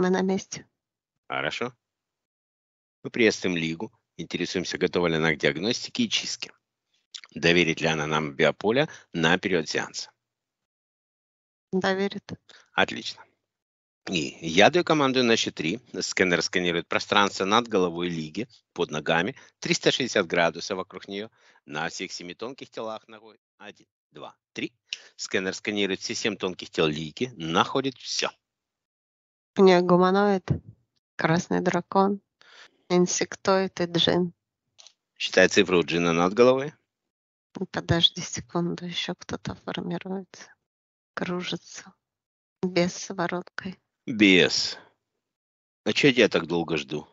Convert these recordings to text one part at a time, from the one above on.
Мы на месте. Хорошо. Мы приветствуем Лигу, интересуемся, готова ли она к диагностике и чистке. Доверит ли она нам биополя на период сеанса? Доверит. Отлично. И я даю команду на счет 3. Сканер сканирует пространство над головой Лиги, под ногами, 360 градусов вокруг нее, на всех семи тонких телах ногой. Один, два, три. Сканер сканирует все семь тонких тел Лиги, находит все. Не, гуманоид, красный дракон, инсектоид и джин. Считай цифру джина над головой. Ну, подожди секунду, еще кто-то формируется. Кружится. Без свороткой. Без. А что я так долго жду?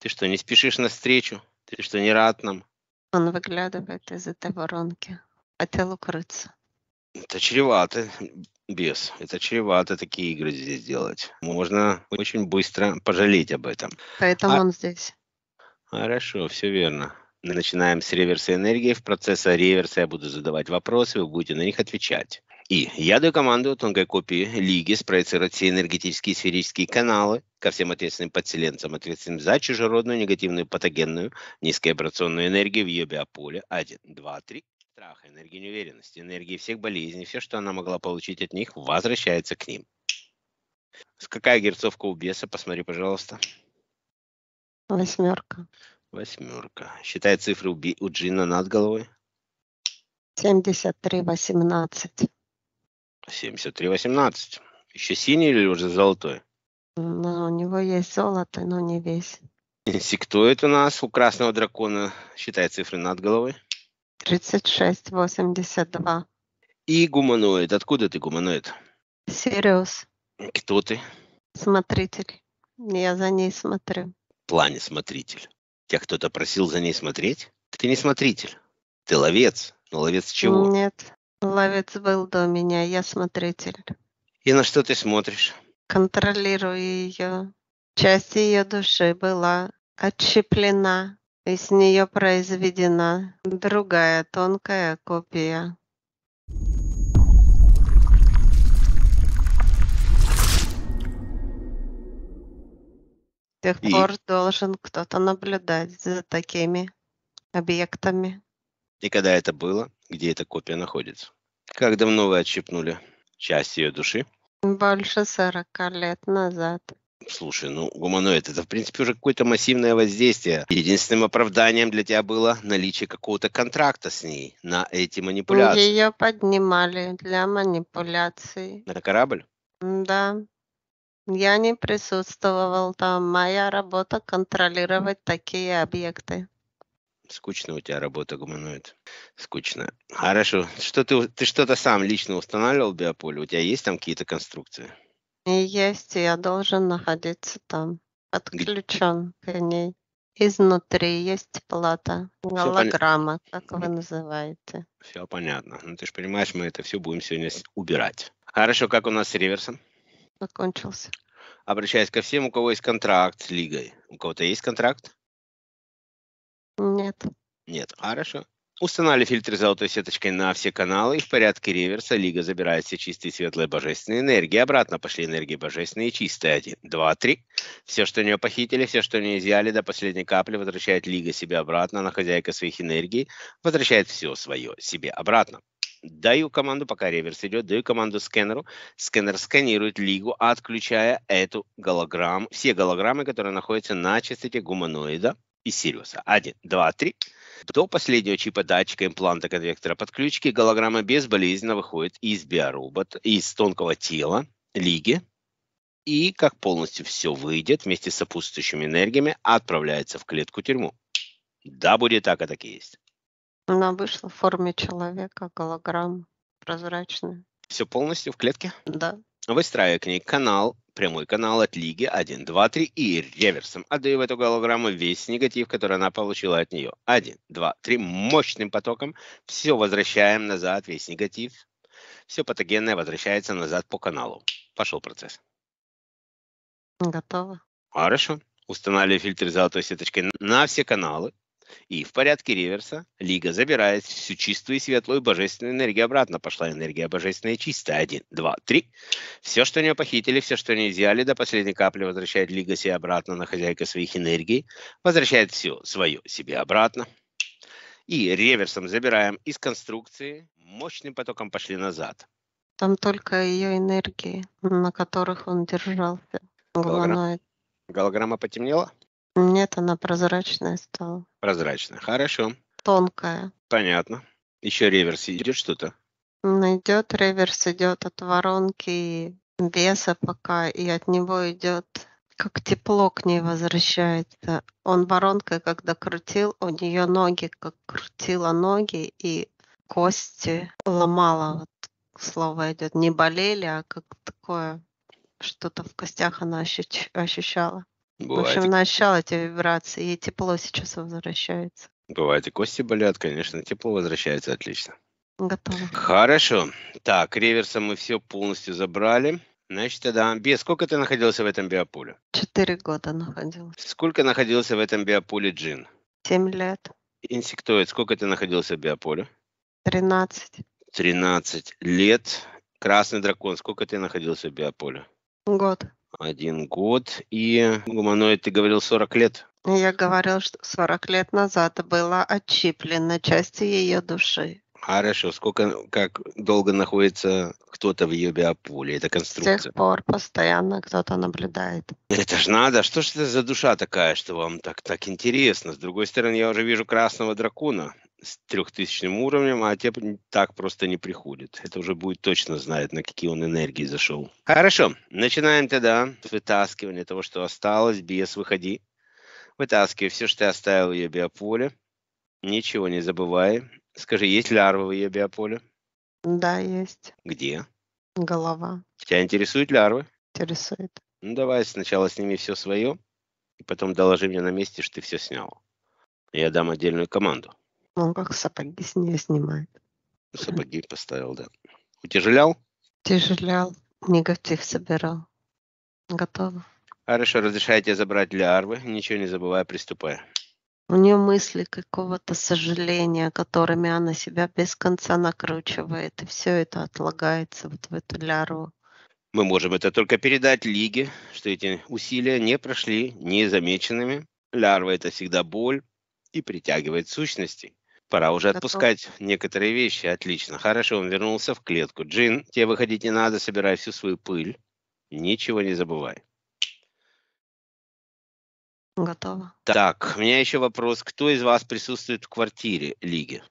Ты что, не спешишь на встречу? Ты что, не рад нам? Он выглядывает из этой воронки. Хотел укрыться. Это чревато без. Это чревато такие игры здесь делать. Можно очень быстро пожалеть об этом. Поэтому а... он здесь. Хорошо, все верно. начинаем с реверса энергии. В процессе реверса я буду задавать вопросы, вы будете на них отвечать. И я даю команду тонкой копии лиги спроецировать все энергетические сферические каналы ко всем ответственным подселенцам, ответственным за чужеродную негативную патогенную низковибрационную энергию в ее биополе. 1, 2, 3 страха, энергии неуверенности, энергии всех болезней, все, что она могла получить от них, возвращается к ним. Какая герцовка у беса? Посмотри, пожалуйста. Восьмерка. Восьмерка. Считай цифры у, Джина над головой. 73, 18. 73, 18. Еще синий или уже золотой? Ну, у него есть золото, но не весь. Сектует у нас у красного дракона. Считай цифры над головой. 36, 82. И гуманоид. Откуда ты гуманоид? Сириус. Кто ты? Смотритель. Я за ней смотрю. В плане смотритель. Тебя кто-то просил за ней смотреть? Ты не смотритель. Ты ловец. Но ну, ловец чего? Нет. Ловец был до меня. Я смотритель. И на что ты смотришь? Контролирую ее. Часть ее души была отщеплена из нее произведена другая тонкая копия. С тех И... пор должен кто-то наблюдать за такими объектами. И когда это было, где эта копия находится? Как давно вы отщипнули часть ее души? Больше сорока лет назад. Слушай, ну, гуманоид, это, в принципе, уже какое-то массивное воздействие. Единственным оправданием для тебя было наличие какого-то контракта с ней на эти манипуляции. Ее поднимали для манипуляций. На корабль? Да. Я не присутствовал там. Моя работа контролировать такие объекты. Скучно у тебя работа, гуманоид. Скучно. Хорошо. Что ты, ты что-то сам лично устанавливал биополе? У тебя есть там какие-то конструкции? Есть, и я должен находиться там, подключен к ней. Изнутри есть плата, голограмма, как вы называете. Все понятно. Ну, ты же понимаешь, мы это все будем сегодня убирать. Хорошо, как у нас с реверсом? Закончился. Обращаюсь ко всем, у кого есть контракт с лигой. У кого-то есть контракт? Нет. Нет, хорошо. Устанавливали фильтры золотой сеточкой на все каналы, и в порядке реверса Лига забирает все чистые, светлые, божественные энергии. Обратно пошли энергии божественные и чистые. Один, два, три. Все, что у нее похитили, все, что у нее изъяли до последней капли, возвращает Лига себе обратно. на хозяйка своих энергий, возвращает все свое себе обратно. Даю команду, пока реверс идет, даю команду скэнеру. Скэнер сканирует лигу, отключая эту голограмму, все голограммы, которые находятся на частоте гуманоида и Сириуса. Один, два, три до последнего чипа датчика импланта конвектора подключки голограмма безболезненно выходит из биоробота, из тонкого тела лиги, и как полностью все выйдет вместе с сопутствующими энергиями, отправляется в клетку-тюрьму. Да, будет так, а так и есть. Она вышла в форме человека, голограмм прозрачная. Все полностью в клетке? Да. Выстраиваю к ней канал, прямой канал от лиги 1, 2, 3 и реверсом отдаю в эту голограмму весь негатив, который она получила от нее. 1, 2, 3 мощным потоком все возвращаем назад, весь негатив. Все патогенное возвращается назад по каналу. Пошел процесс. Готово. Хорошо. Устанавливаю фильтр золотой сеточкой на все каналы. И в порядке реверса Лига забирает всю чистую и светлую божественную энергию обратно. Пошла энергия божественная чистая. Один, два, три. Все, что у нее похитили, все, что не взяли, до последней капли возвращает Лига себе обратно на хозяйка своих энергий. Возвращает все свое себе обратно. И реверсом забираем из конструкции. Мощным потоком пошли назад. Там только ее энергии, на которых он держался. Голограмма, Голограмма потемнела? Нет, она прозрачная стала. Прозрачная. Хорошо. Тонкая. Понятно. Еще реверс идет что-то? Идет реверс, идет от воронки веса пока, и от него идет как тепло к ней возвращается. Он воронкой, когда крутил, у нее ноги, как крутила ноги и кости ломала. Вот слово идет, не болели, а как такое что-то в костях она ощущала. Бывает. В общем, начал эти вибрации, и тепло сейчас возвращается. Бывает, и кости болят, конечно, тепло возвращается отлично. Готово. Хорошо. Так, реверса мы все полностью забрали. Значит, тогда Би, сколько ты находился в этом биополе? Четыре года находился. Сколько находился в этом биополе Джин? Семь лет. Инсектоид, сколько ты находился в биополе? Тринадцать. Тринадцать лет. Красный дракон, сколько ты находился в биополе? Год один год. И гуманоид, ты говорил, 40 лет. Я говорил, что 40 лет назад была отчиплена часть ее души. Хорошо. Сколько, как долго находится кто-то в ее биополе? Это конструкция. С тех пор постоянно кто-то наблюдает. Это ж надо. Что ж это за душа такая, что вам так, так интересно? С другой стороны, я уже вижу красного дракона с трехтысячным уровнем, а те так просто не приходит. Это уже будет точно знать, на какие он энергии зашел. Хорошо, начинаем тогда с вытаскивания того, что осталось. Без выходи. Вытаскивай все, что ты оставил в ее биополе. Ничего не забывай. Скажи, есть лярва в ее биополе? Да, есть. Где? Голова. Тебя интересуют лярвы? Интересует. Ну давай сначала сними все свое, и потом доложи мне на месте, что ты все снял. Я дам отдельную команду. Ну, он как сапоги с нее снимает. Сапоги поставил, да. Утяжелял? Утяжелял. Негатив собирал. Готово. Хорошо, разрешайте забрать для Арвы, ничего не забывая, приступая. У нее мысли какого-то сожаления, которыми она себя без конца накручивает, и все это отлагается вот в эту лярву. Мы можем это только передать Лиге, что эти усилия не прошли незамеченными. Лярва – это всегда боль и притягивает сущности. Пора уже Готов. отпускать некоторые вещи. Отлично. Хорошо, он вернулся в клетку. Джин, тебе выходить не надо, собирай всю свою пыль. Ничего не забывай. Готово. Так, у меня еще вопрос. Кто из вас присутствует в квартире Лиги?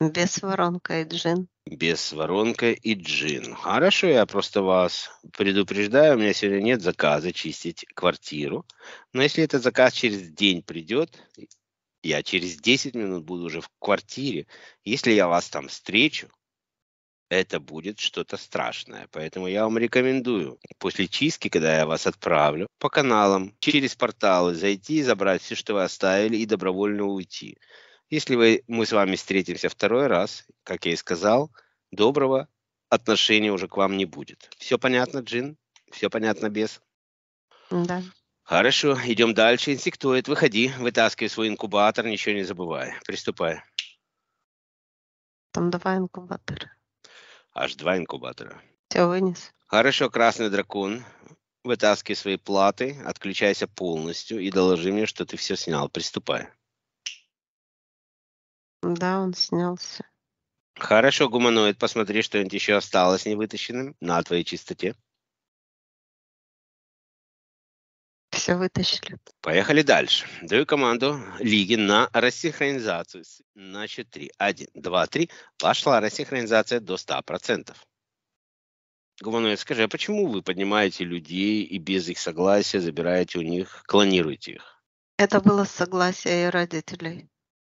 Без воронка и джин. Без воронка и джин. Хорошо, я просто вас предупреждаю, у меня сегодня нет заказа чистить квартиру. Но если этот заказ через день придет, я через 10 минут буду уже в квартире. Если я вас там встречу, это будет что-то страшное. Поэтому я вам рекомендую после чистки, когда я вас отправлю, по каналам, через порталы зайти, забрать все, что вы оставили, и добровольно уйти. Если вы, мы с вами встретимся второй раз, как я и сказал, доброго отношения уже к вам не будет. Все понятно, Джин? Все понятно, без? Да. Хорошо, идем дальше. Инсектоид, выходи, вытаскивай свой инкубатор, ничего не забывай. Приступай. Там два инкубатора. Аж два инкубатора. Все вынес. Хорошо, красный дракон. Вытаскивай свои платы, отключайся полностью и доложи мне, что ты все снял. Приступай. Да, он снялся. Хорошо, гуманоид, посмотри, что-нибудь еще осталось невытащенным на твоей чистоте. все вытащили. Поехали дальше. Даю команду лиги на рассинхронизацию. На счет 3. 1, 2, 3. Пошла рассинхронизация до 100%. Гуманоид, скажи, а почему вы поднимаете людей и без их согласия забираете у них, клонируете их? Это было согласие согласия и родителей.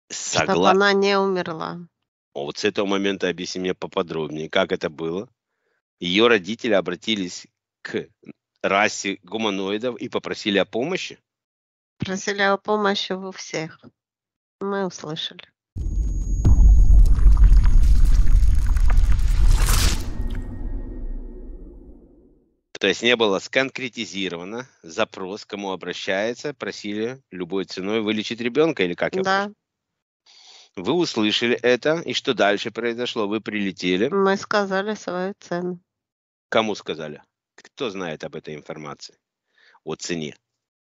Согла... Чтобы она не умерла. О, вот с этого момента объясни мне поподробнее, как это было. Ее родители обратились к расе гуманоидов и попросили о помощи? Просили о помощи у всех. Мы услышали. То есть не было сконкретизировано запрос, кому обращается, просили любой ценой вылечить ребенка или как? Я да. Вы услышали это, и что дальше произошло? Вы прилетели? Мы сказали свою цену. Кому сказали? Кто знает об этой информации? О цене.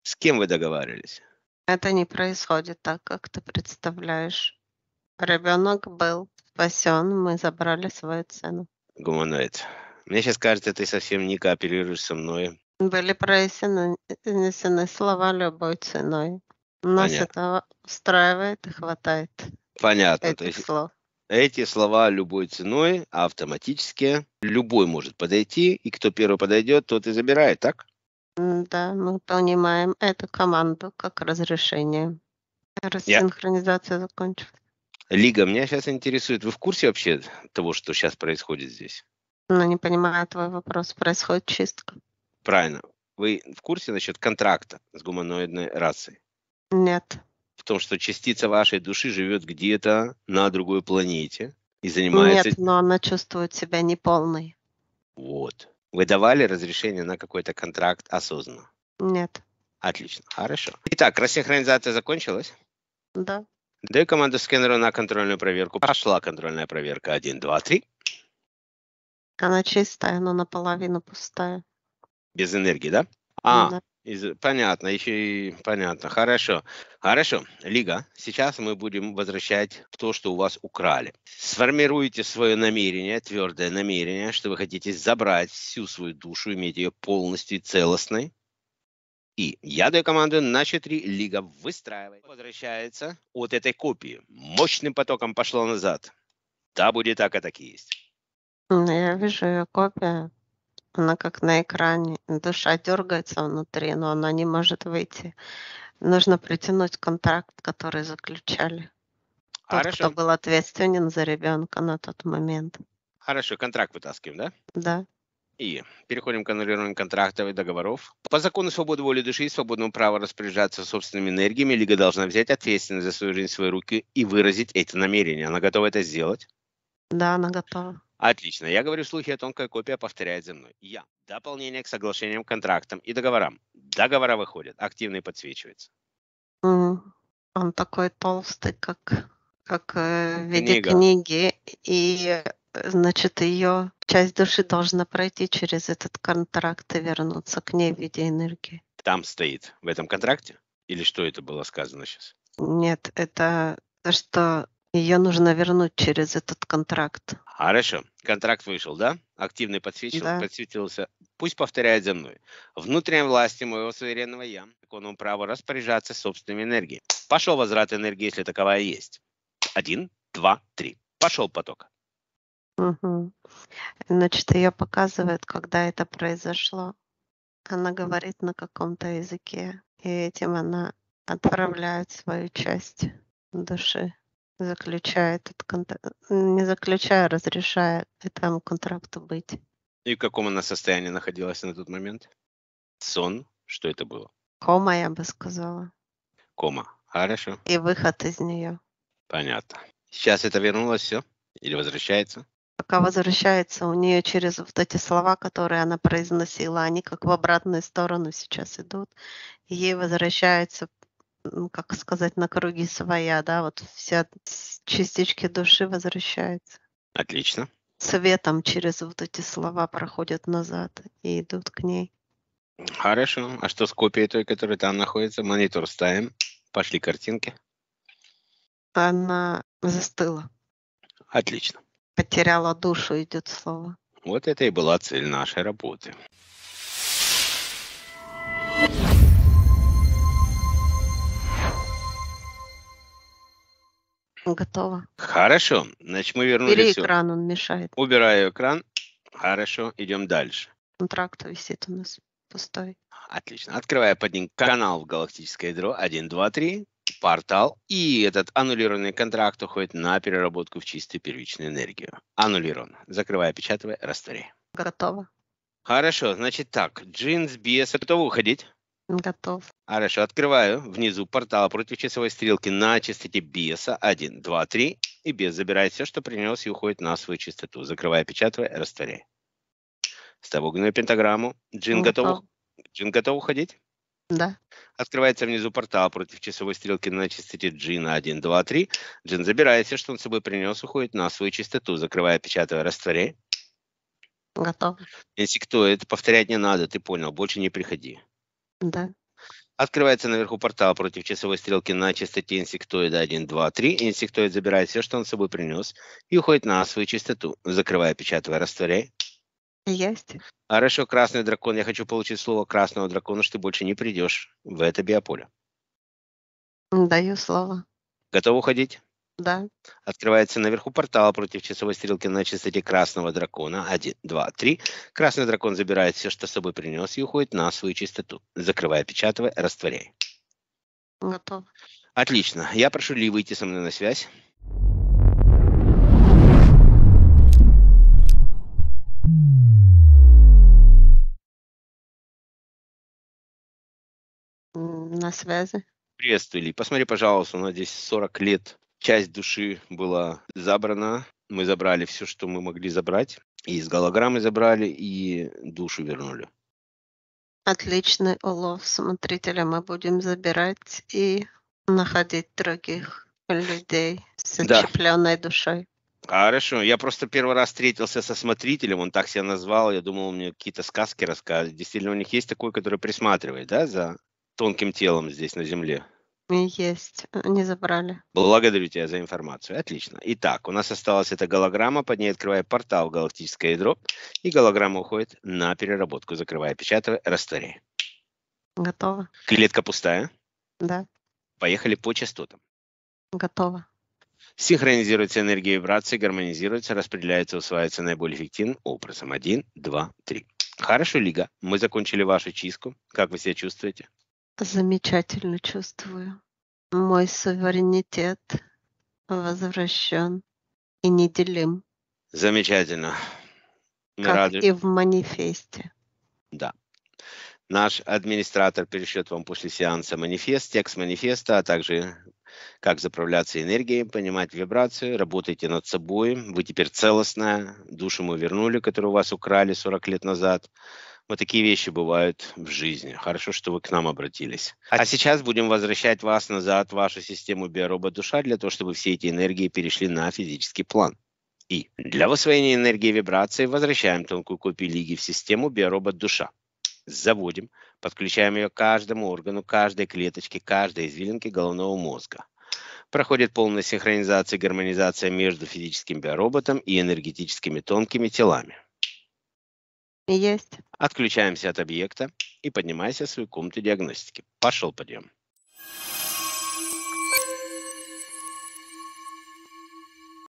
С кем вы договаривались? Это не происходит так, как ты представляешь. Ребенок был спасен, мы забрали свою цену. Гуманоид. Мне сейчас кажется, ты совсем не кооперируешь со мной. Были произнесены слова любой ценой. Нас Понятно. этого устраивает и хватает. Понятно. Этих то есть слов эти слова любой ценой, а автоматически любой может подойти, и кто первый подойдет, тот и забирает, так? Да, мы понимаем эту команду как разрешение. Рассинхронизация Я... закончилась. Лига, меня сейчас интересует, вы в курсе вообще того, что сейчас происходит здесь? Ну, не понимаю твой вопрос. Происходит чистка. Правильно. Вы в курсе насчет контракта с гуманоидной расой? Нет. Потому что частица вашей души живет где-то на другой планете и занимается... Нет, но она чувствует себя неполной. Вот. Вы давали разрешение на какой-то контракт осознанно? Нет. Отлично, хорошо. Итак, рассинхронизация закончилась? Да. Даю команду Скенеру на контрольную проверку. Пошла контрольная проверка. Один, два, три. Она чистая, но наполовину пустая. Без энергии, да? А, да. Из... Понятно, еще и понятно. Хорошо. Хорошо. Лига, сейчас мы будем возвращать то, что у вас украли. Сформируйте свое намерение, твердое намерение, что вы хотите забрать всю свою душу, иметь ее полностью целостной. И я даю команду на 4, лига выстраивает, возвращается от этой копии. Мощным потоком пошло назад. Да, будет так, а так и есть. Ну, я вижу ее копия. Она как на экране. Душа дергается внутри, но она не может выйти. Нужно притянуть контракт, который заключали. Тот, кто был ответственен за ребенка на тот момент. Хорошо, контракт вытаскиваем, да? Да. И переходим к аннулированию контрактов и договоров. По закону свободы воли души и свободному права распоряжаться собственными энергиями, Лига должна взять ответственность за свою жизнь в свои руки и выразить эти намерения. Она готова это сделать? Да, она готова. Отлично. Я говорю слухи, а тонкая копия повторяет за мной. Я. Дополнение к соглашениям, контрактам и договорам. Договора выходят. Активный подсвечивается. Mm. Он такой толстый, как, как э, в виде Книга. книги. И, значит, ее часть души должна пройти через этот контракт и вернуться к ней в виде энергии. Там стоит, в этом контракте? Или что это было сказано сейчас? Нет, это что ее нужно вернуть через этот контракт. Хорошо. Контракт вышел, да? Активный подсвечил, да. подсветился. Пусть повторяет за мной. Внутренней власти моего суверенного я, законом право распоряжаться собственной энергией. Пошел возврат энергии, если таковая есть. Один, два, три. Пошел поток. Угу. Значит, ее показывает, когда это произошло. Она говорит на каком-то языке, и этим она отправляет свою часть души заключая этот контракт, не заключая, а разрешая этому контракту быть. И в каком она состоянии находилась на тот момент? Сон? Что это было? Кома, я бы сказала. Кома. Хорошо. И выход из нее. Понятно. Сейчас это вернулось все? Или возвращается? Пока возвращается, у нее через вот эти слова, которые она произносила, они как в обратную сторону сейчас идут. ей возвращается как сказать, на круги своя, да, вот вся частички души возвращается. Отлично. Светом через вот эти слова проходят назад и идут к ней. Хорошо. А что с копией той, которая там находится? Монитор ставим. Пошли картинки. Она застыла. Отлично. Потеряла душу, идет слово. Вот это и была цель нашей работы. Готово. Хорошо. Значит, мы вернулись. Бери экран, он мешает. Убираю экран. Хорошо, идем дальше. Контракт висит у нас пустой. Отлично. Открываю под ним канал в галактическое ядро 1, 2, 3, портал. И этот аннулированный контракт уходит на переработку в чистую первичную энергию. Аннулирован. Закрываю, опечатываю, растворяю. Готово. Хорошо, значит так, джинс без готовы уходить? Готов. Хорошо, открываю внизу портала против часовой стрелки на частоте беса 1, 2, 3. И бес забирает все, что принес, и уходит на свою чистоту, Закрывая, печатывая, растворяя. Ставлю огненную пентаграмму. Джин О, ну, готов, Джин готов уходить? Да. Открывается внизу портал против часовой стрелки на частоте Джина 1, 2, 3. Джин забирает все, что он с собой принес, уходит на свою чистоту, Закрывая, печатывая, растворяя. Готов. Если кто это повторять не надо, ты понял, больше не приходи. Да. Открывается наверху портал против часовой стрелки на частоте инсектоида 1, 2, 3. Инсектоид забирает все, что он с собой принес, и уходит на свою частоту. закрывая печатывая растворяй. Есть. Хорошо, красный дракон. Я хочу получить слово красного дракона, что ты больше не придешь в это биополе. Даю слово. Готов уходить? Да. Открывается наверху портал против часовой стрелки на частоте красного дракона. Один, два, три. Красный дракон забирает все, что с собой принес, и уходит на свою чистоту, Закрывай, печатывай, растворяй. Готов. Отлично. Я прошу Ли выйти со мной на связь. На связи. Приветствую, Ли. Посмотри, пожалуйста, у нас здесь 40 лет часть души была забрана. Мы забрали все, что мы могли забрать. И из голограммы забрали, и душу вернули. Отличный улов. Смотрителя мы будем забирать и находить других людей с зачепленной да. душой. Хорошо. Я просто первый раз встретился со смотрителем, он так себя назвал. Я думал, мне какие-то сказки расскажет. Действительно, у них есть такой, который присматривает, да, за тонким телом здесь на земле. Есть, э, не забрали. Благодарю тебя за информацию. Отлично. Итак, у нас осталась эта голограмма. Под ней открывая портал галактическое ядро. И голограмма уходит на переработку. Закрывая, печатая, растворяя. Готово. Клетка пустая? Да. Поехали по частотам. Готово. Синхронизируется энергия вибрации, гармонизируется, распределяется, усваивается наиболее эффективным образом. Один, два, три. Хорошо, Лига, мы закончили вашу чистку. Как вы себя чувствуете? замечательно чувствую. Мой суверенитет возвращен и неделим. Замечательно. Мы как рады. и в манифесте. Да. Наш администратор перешлет вам после сеанса манифест, текст манифеста, а также как заправляться энергией, понимать вибрацию, работайте над собой. Вы теперь целостная, душу мы вернули, которую у вас украли 40 лет назад. Вот такие вещи бывают в жизни. Хорошо, что вы к нам обратились. А сейчас будем возвращать вас назад в вашу систему биоробот-душа для того, чтобы все эти энергии перешли на физический план. И для высвоения энергии вибрации возвращаем тонкую копию лиги в систему биоробот-душа. Заводим, подключаем ее к каждому органу, каждой клеточке, каждой извилинке головного мозга. Проходит полная синхронизация и гармонизация между физическим биороботом и энергетическими тонкими телами. Есть. Отключаемся от объекта и поднимайся в свою комнату диагностики. Пошел подъем.